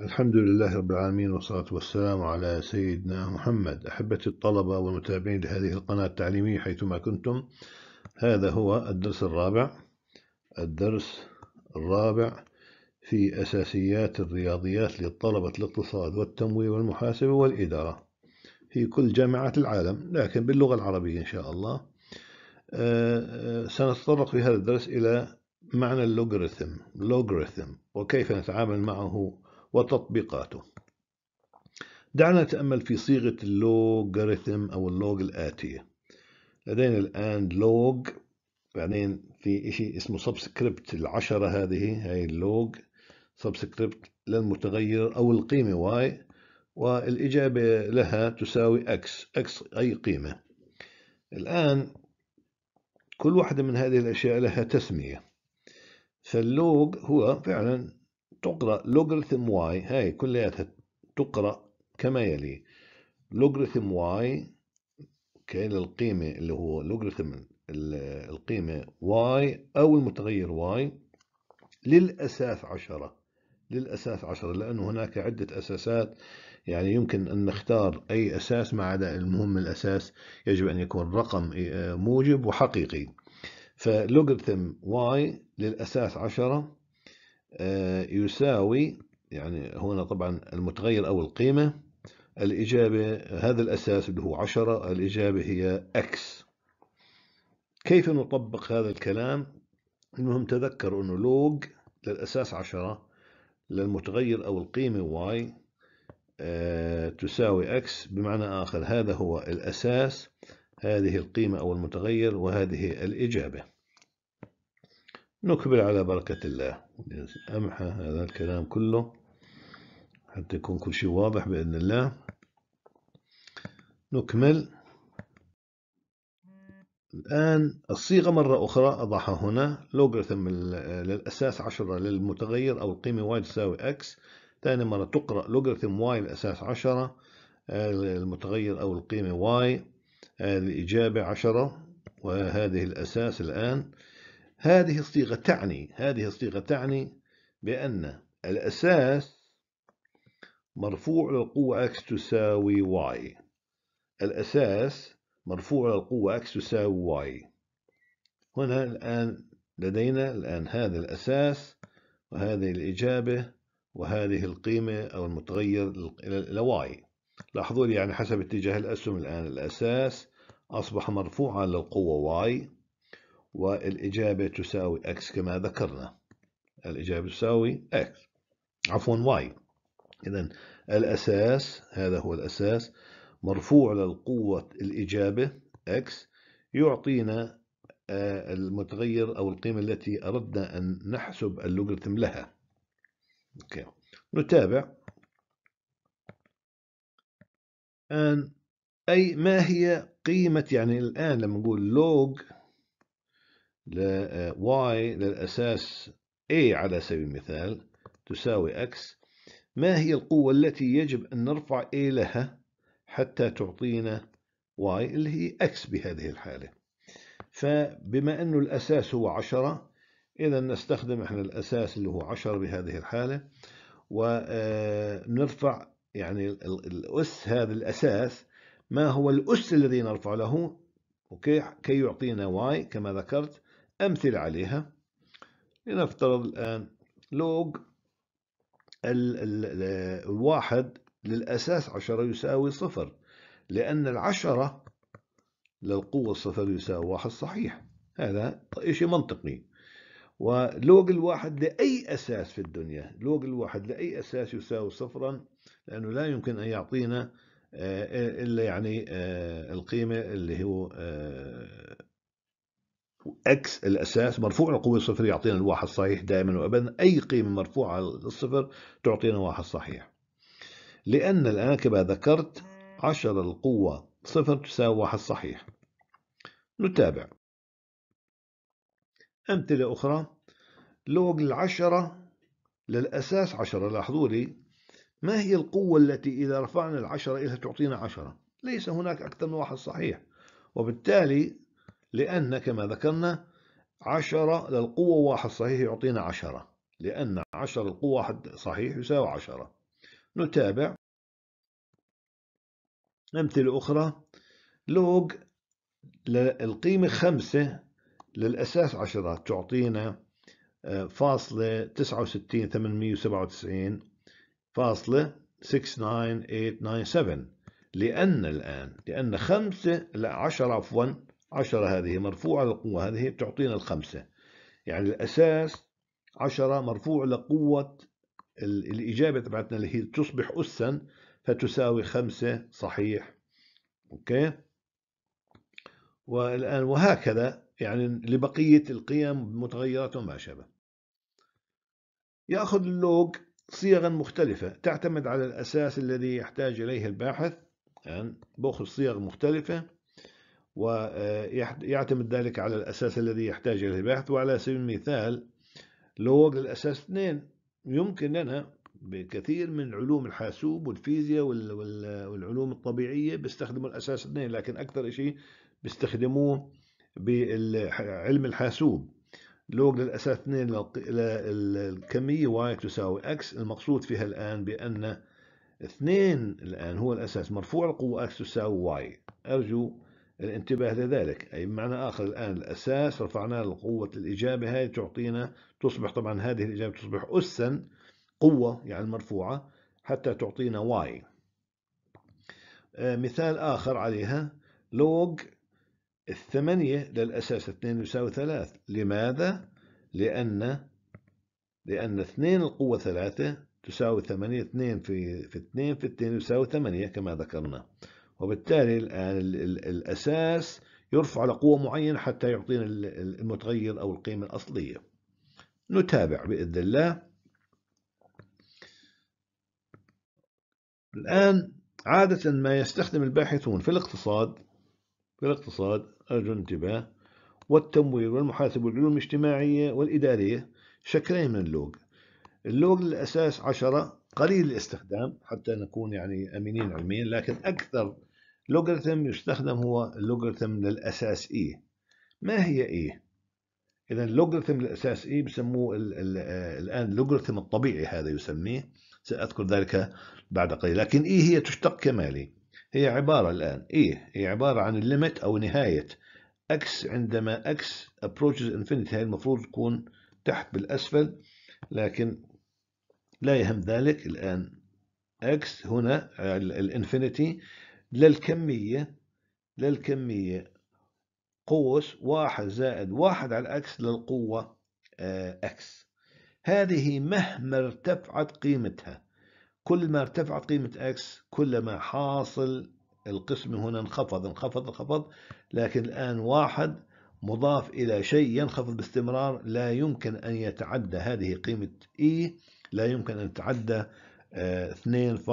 الحمد لله رب العالمين والصلاة والسلام على سيدنا محمد أحبتي الطلبة والمتابعين لهذه القناة التعليمية حيثما كنتم هذا هو الدرس الرابع الدرس الرابع في أساسيات الرياضيات لطلبة الاقتصاد والتمويل والمحاسبة والإدارة في كل جامعات العالم لكن باللغة العربية إن شاء الله آه، آه، سنتطرق في هذا الدرس إلى معنى اللوغاريثم لوغاريثم وكيف نتعامل معه وتطبيقاته دعنا نتأمل في صيغة اللوغاريتم أو اللوج الآتية لدينا الآن لوج بعدين في شيء اسمه سبسكريبت العشرة هذه هي اللوج سبسكريبت للمتغير أو القيمة واي والإجابة لها تساوي اكس اكس أي قيمة الآن كل واحدة من هذه الأشياء لها تسمية فاللوج هو فعلا تقرأ لوغريثم واي هاي كلها تقرأ كما يلي لوغريثم واي كي القيمة اللي هو لوغريثم القيمة واي أو المتغير واي للأساس عشرة للأساس عشرة لأنه هناك عدة أساسات يعني يمكن أن نختار أي أساس ما عدا المهم الأساس يجب أن يكون رقم إيه، موجب وحقيقي فلوغريثم واي للأساس عشرة آه، يساوي يعني هنا طبعا المتغير أو القيمة الإجابة هذا الأساس اللي هو عشرة الإجابة هي X كيف نطبق هذا الكلام المهم تذكروا أنه لوج للأساس عشرة للمتغير أو القيمة Y آه، تساوي X بمعنى آخر هذا هو الأساس هذه القيمة أو المتغير وهذه الإجابة نكبر على بركة الله أمحى هذا الكلام كله حتى يكون كل شيء واضح بإذن الله نكمل الآن الصيغة مرة أخرى أضعها هنا لوغاريتم للأساس عشرة للمتغير أو القيمة y تساوي x ثاني مرة تقرأ لوغاريتم y للاساس عشرة المتغير آه، أو القيمة y الإجابة آه، عشرة وهذه الأساس الآن هذه الصيغة تعني هذه الصيغة تعني بأن الأساس مرفوع للقوة x تساوي y الأساس مرفوع للقوة x تساوي y هنا الآن لدينا الآن هذا الأساس وهذه الإجابة وهذه القيمة أو المتغير إلى y لاحظوا لي يعني حسب اتجاه الأسهم الآن الأساس أصبح مرفوعا للقوة y والإجابة تساوي x كما ذكرنا الإجابة تساوي x عفوا y إذا الأساس هذا هو الأساس مرفوع للقوة الإجابة x يعطينا آه، المتغير أو القيمة التي أردنا أن نحسب اللوغريتم لها أوكي. نتابع الآن أي ما هي قيمة يعني الآن لما نقول لوج y آه، للأساس A على سبيل المثال تساوي X ما هي القوة التي يجب أن نرفع A لها حتى تعطينا Y اللي هي X بهذه الحالة فبما أنه الأساس هو 10 إذا نستخدم إحنا الأساس اللي هو 10 بهذه الحالة ونرفع آه، يعني الأس هذا الأساس ما هو الأس الذي نرفع له أوكي كي يعطينا y كما ذكرت أمثلة عليها لنفترض الآن لوج ال ال الواحد للأساس عشرة يساوي صفر لأن العشرة للقوة الصفر يساوي واحد صحيح هذا شيء منطقي ولوج الواحد لأي أساس في الدنيا لوج الواحد لأي أساس يساوي صفرا لأنه لا يمكن أن يعطينا آه، إلا يعني آه، القيمة اللي هو آه، اكس الاساس مرفوع القوه الصفر يعطينا الواحد صحيح دائما وابدا اي قيمه مرفوعه للصفر تعطينا واحد صحيح لان الان كما ذكرت 10 القوه صفر تساوي واحد صحيح نتابع امثله اخرى لوج العشرة للأساس عشرة لاحظوا لي ما هي القوة التي إذا رفعنا العشرة إليها تعطينا عشرة ليس هناك أكثر من واحد صحيح وبالتالي لأن كما ذكرنا عشرة للقوة واحد صحيح يعطينا عشرة لأن عشرة القوة واحد صحيح يساوي عشرة نتابع أمثلة أخرى لوج للقيمة خمسة للأساس عشرة تعطينا آه، فاصلة تسعة وستين ثمانمية وسبعة وتسعين فاصلة ايت سفن لأن الآن لأن خمسة لا عشرة عفوا عشرة هذه مرفوعة للقوة هذه تعطينا الخمسة يعني الأساس عشرة مرفوع لقوة الإجابة تبعتنا اللي هي تصبح أسا فتساوي خمسة صحيح أوكي والآن وهكذا يعني لبقية القيم متغيرات وما شابه يأخذ اللوج صيغا مختلفة تعتمد على الأساس الذي يحتاج إليه الباحث يعني بأخذ صيغ مختلفة ويعتمد ذلك على الأساس الذي يحتاج إليه البحث وعلى سبيل المثال لو وجد الأساس اثنين يمكن لنا بكثير من علوم الحاسوب والفيزياء والعلوم الطبيعية بيستخدموا الأساس اثنين لكن أكثر شيء بيستخدموه بعلم الحاسوب لوج للأساس اثنين الكمية واي تساوي اكس المقصود فيها الآن بأن اثنين الآن هو الأساس مرفوع القوة اكس تساوي واي أرجو الانتباه لذلك أي بمعنى آخر الآن الأساس رفعنا لقوة الإجابة هاي تعطينا تصبح طبعا هذه الإجابة تصبح أسا قوة يعني مرفوعة حتى تعطينا واي آه، مثال آخر عليها لوج الثمانية للأساس اثنين يساوي ثلاث لماذا؟ لأن لأن اثنين القوة ثلاثة تساوي ثمانية اثنين في في اثنين في اثنين يساوي ثمانية كما ذكرنا وبالتالي الآن الأساس يرفع لقوة معينة حتى يعطينا المتغير أو القيمة الأصلية نتابع بإذن الله الآن عادة ما يستخدم الباحثون في الاقتصاد في الاقتصاد أرجو الانتباه والتمويل والمحاسبة والعلوم الاجتماعية والإدارية شكلين من اللوج اللوج للأساس 10 قليل الاستخدام حتى نكون يعني أمينين علميا لكن أكثر لوغاريتم يستخدم هو اللوغاريتم للأساس اي e. ما هي اي e؟ إذا اللوغاريتم الأساس اي e بسموه الآن اللوغاريتم الطبيعي هذا يسميه سأذكر ذلك بعد قليل لكن اي هي تشتق كمالي هي عبارة الآن اي هي عبارة عن الليمت أو نهاية x عندما x approaches infinity هي المفروض تكون تحت بالأسفل لكن لا يهم ذلك الآن x هنا الانفينيتي للكمية للكمية قوس واحد زائد واحد على الأكس للقوة آه، أكس هذه مهما ارتفعت قيمتها كل ما ارتفعت قيمة أكس كلما حاصل القسم هنا انخفض انخفض انخفض لكن الآن واحد مضاف إلى شيء ينخفض باستمرار لا يمكن أن يتعدى هذه قيمة E لا يمكن أن يتعدى 2.718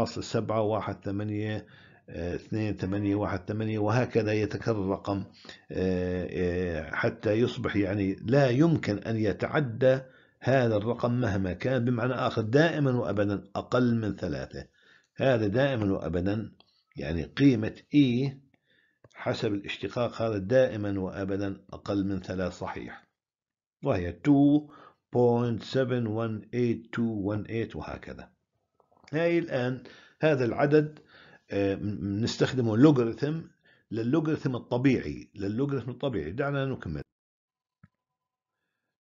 آه، اثنين ثمانية واحد ثمانية وهكذا يتكرر الرقم آه، آه، حتى يصبح يعني لا يمكن أن يتعدى هذا الرقم مهما كان بمعنى آخر دائما وأبدا أقل من ثلاثة هذا دائما وأبدا يعني قيمة إي e حسب الاشتقاق هذا دائما وأبدا أقل من ثلاث صحيح وهي 2.71821.8 وهكذا هاي الآن هذا العدد نستخدمه لوغاريتم للوغاريتم الطبيعي للوغاريتم الطبيعي دعنا نكمل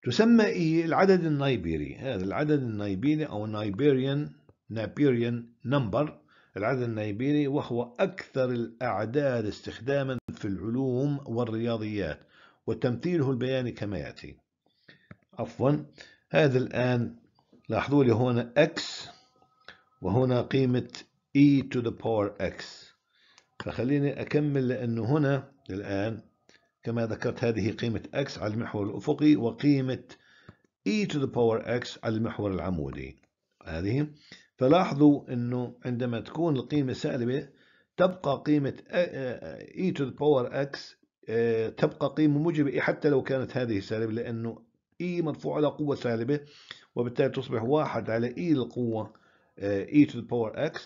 تسمى إيه العدد النايبيري هذا العدد النايبيري أو نايبيريان نايبيريان نمبر العدد النايبيري وهو أكثر الأعداد استخداما في العلوم والرياضيات وتمثيله البياني كما يأتي عفوا هذا الآن لاحظوا لي هنا X وهنا قيمة e to the power x فخليني أكمل لأنه هنا الآن كما ذكرت هذه قيمة x على المحور الأفقي وقيمة e to the power x على المحور العمودي هذه فلاحظوا أنه عندما تكون القيمة سالبة تبقى قيمة e to the power x آه، تبقى قيمة موجبة إيه حتى لو كانت هذه سالبة لأنه e مرفوع على قوة سالبة وبالتالي تصبح واحد على e للقوة آه، e to the power x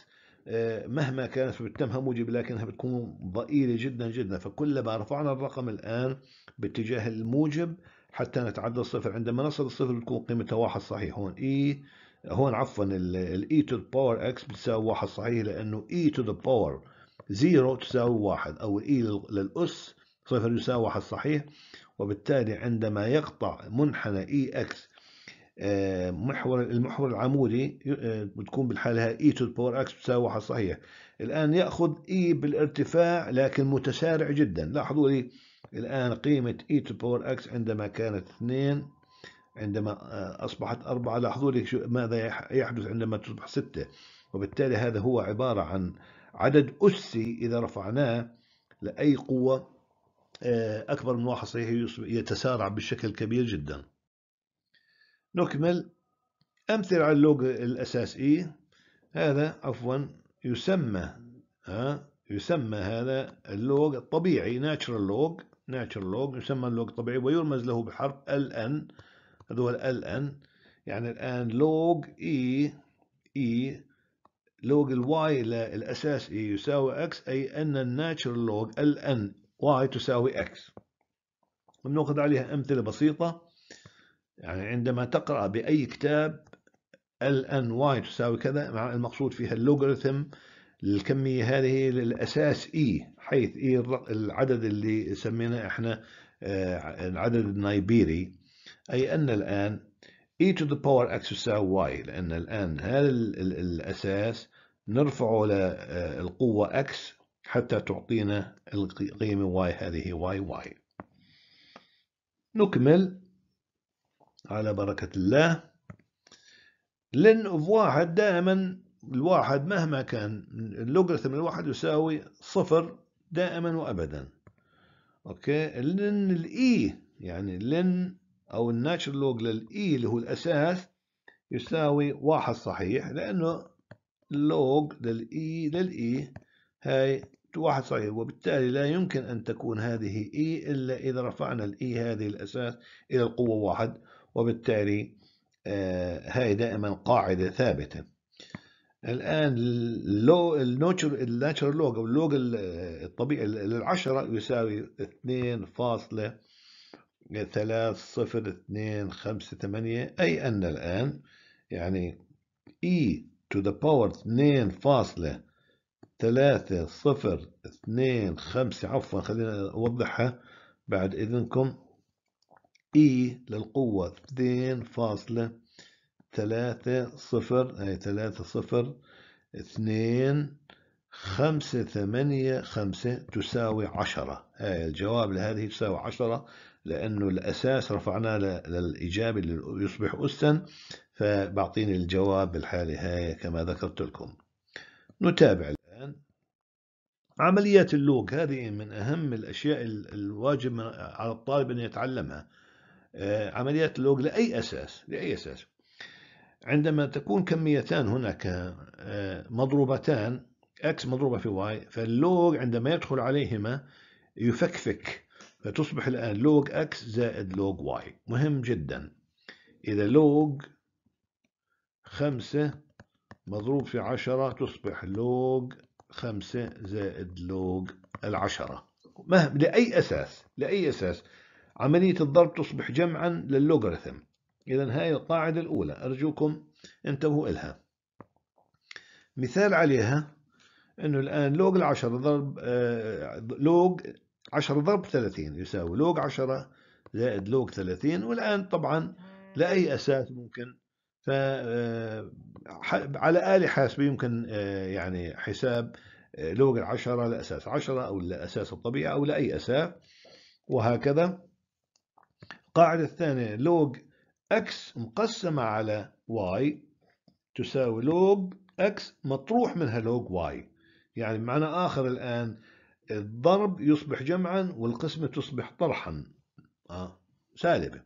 آه، مهما كانت بتمها موجب لكنها بتكون ضئيلة جدا جدا فكلما رفعنا الرقم الآن باتجاه الموجب حتى نتعدى الصفر عندما نصل الصفر بتكون قيمتها واحد صحيح هون اي e، هون عفوا الاي تو باور اكس بتساوي واحد صحيح لانه اي تو ذا باور زيرو تساوي واحد او اي e للاس صفر يساوي واحد صحيح وبالتالي عندما يقطع منحنى اي e اكس آه، محور المحور العمودي آه، بتكون بالحالة اي تو باور اكس بتساوي واحد صحيح الآن يأخذ اي e بالارتفاع لكن متسارع جدا لاحظوا لي الآن قيمة اي تو باور اكس عندما كانت اثنين عندما آه، أصبحت أربعة لاحظوا لي ماذا يحدث عندما تصبح ستة وبالتالي هذا هو عبارة عن عدد أسي إذا رفعناه لأي قوة أكبر من واحد صحيح يتسارع بشكل كبير جداً نكمل أمثلة على اللوج الأساس إي هذا عفوا يسمى ها يسمى هذا اللوج الطبيعي ناتشرال لوج ناتشرال لوج يسمى اللوج الطبيعي ويرمز له بحرف ال ان هذا هو ال ان يعني الآن لوج اي e، اي e، لوج الواي للاساس اي e يساوي اكس أي أن الناتشرال لوج ال ان واي تساوي اكس بناخذ عليها أمثلة بسيطة يعني عندما تقرأ بأي كتاب ال ان واي تساوي كذا مع المقصود فيها اللوغاريتم للكمية هذه للأساس اي e، حيث e اي العدد اللي سميناه احنا آه، العدد النايبيري أي أن الآن e to the power x تساوي y لأن الآن هذا الأساس نرفعه آه، للقوة x حتى تعطينا القيمة y هذه y y نكمل على بركة الله لن واحد دائما الواحد مهما كان اللوغاريتم الواحد يساوي صفر دائما وأبدا أوكي لن الإي يعني لن أو الناتشرال لوج للإي اللي هو الأساس يساوي واحد صحيح لأنه اللوج للإي للإي هاي واحد صحيح وبالتالي لا يمكن أن تكون هذه إي إلا إذا رفعنا الإي هذه الأساس إلى القوة واحد وبالتالي هاي آه، دائما قاعدة ثابتة الآن النوتشر الناتشر لوج أو اللوج الطبيعي للعشرة يساوي 2.30258 أي أن الآن يعني e to the power 2.3025 عفوا خلينا أوضحها بعد إذنكم E اي للقوة 2.30 فاصلة ثلاثة صفر اثنين خمسة ثمانية خمسة تساوي عشرة هاي الجواب لهذه تساوي عشرة لأنه الأساس رفعناه للإجابة اللي يصبح أسا فبعطيني الجواب بالحالة هاي كما ذكرت لكم نتابع الآن عمليات اللوج هذه من أهم الأشياء الواجب على الطالب أن يتعلمها آه، عمليات اللوج لأي أساس لأي أساس عندما تكون كميتان هناك آه، مضروبتان اكس مضروبة في واي فاللوج عندما يدخل عليهما يفكفك فتصبح الآن لوج اكس زائد لوج واي مهم جدا إذا لوج خمسة مضروب في عشرة تصبح لوج خمسة زائد لوج العشرة لأي أساس لأي أساس عملية الضرب تصبح جمعا لللوغاريتم إذا هاي القاعدة الأولى أرجوكم انتبهوا إلها مثال عليها أنه الآن لوج العشرة ضرب آه لوج عشرة ضرب ثلاثين يساوي لوج عشرة زائد لوج ثلاثين والآن طبعا لأي أساس ممكن ف آه، على آلة حاسبة يمكن آه، يعني حساب آه، لوج العشرة لأساس عشرة أو لأساس الطبيعة أو لأي أساس وهكذا القاعدة الثانية لوج اكس مقسمة على واي تساوي لوج اكس مطروح منها لوج واي يعني بمعنى آخر الآن الضرب يصبح جمعا والقسمة تصبح طرحا آه. سالبة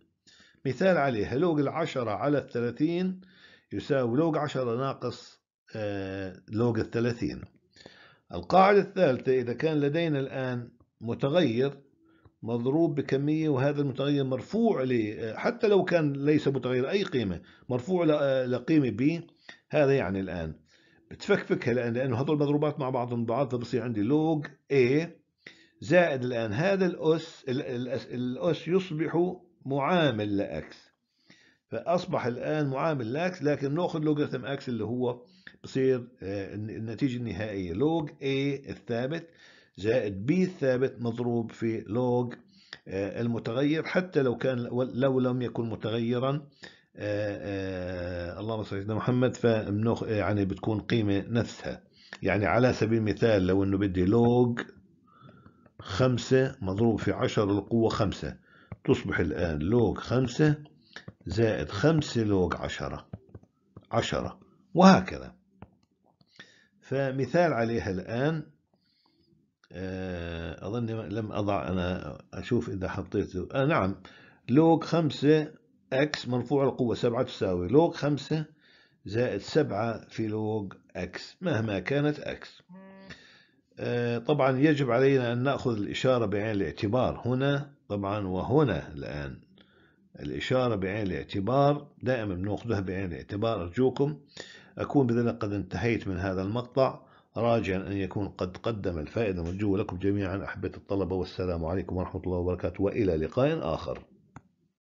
مثال عليها لوج العشرة على الثلاثين يساوي لوج عشرة ناقص آه لوج الثلاثين القاعدة الثالثة إذا كان لدينا الآن متغير مضروب بكمية وهذا المتغير مرفوع ل حتى لو كان ليس متغير أي قيمة مرفوع لقيمة ب هذا يعني الآن بتفكفكها الآن لأنه هذول المضروبات مع بعضهم بعض فبصير عندي لوج A زائد الآن هذا الأس الأس يصبح معامل لأكس فأصبح الآن معامل لأكس لكن نأخذ لوغاريتم أكس اللي هو بصير آه، النتيجة النهائية لوج A الثابت زائد بي الثابت مضروب في لوج آه، المتغير حتى لو كان لو لم يكن متغيرا آه، آه، اللهم صل على محمد فمنخ يعني بتكون قيمة نفسها يعني على سبيل المثال لو انه بدي لوج خمسة مضروب في عشرة للقوة خمسة تصبح الآن لوج خمسة زائد خمسة لوج عشرة عشرة وهكذا فمثال عليها الآن آه، أظن لم أضع أنا أشوف إذا حطيته آه نعم لوج خمسة اكس مرفوع القوة سبعة تساوي لوج خمسة زائد سبعة في لوج اكس مهما كانت اكس آه طبعا يجب علينا أن نأخذ الإشارة بعين الاعتبار هنا طبعا وهنا الآن الإشارة بعين الاعتبار دائما بناخذها بعين الاعتبار أرجوكم أكون بذلك قد انتهيت من هذا المقطع راجعا أن يكون قد قدم الفائدة مرجوه لكم جميعا أحبة الطلبة والسلام عليكم ورحمة الله وبركاته وإلى لقاء آخر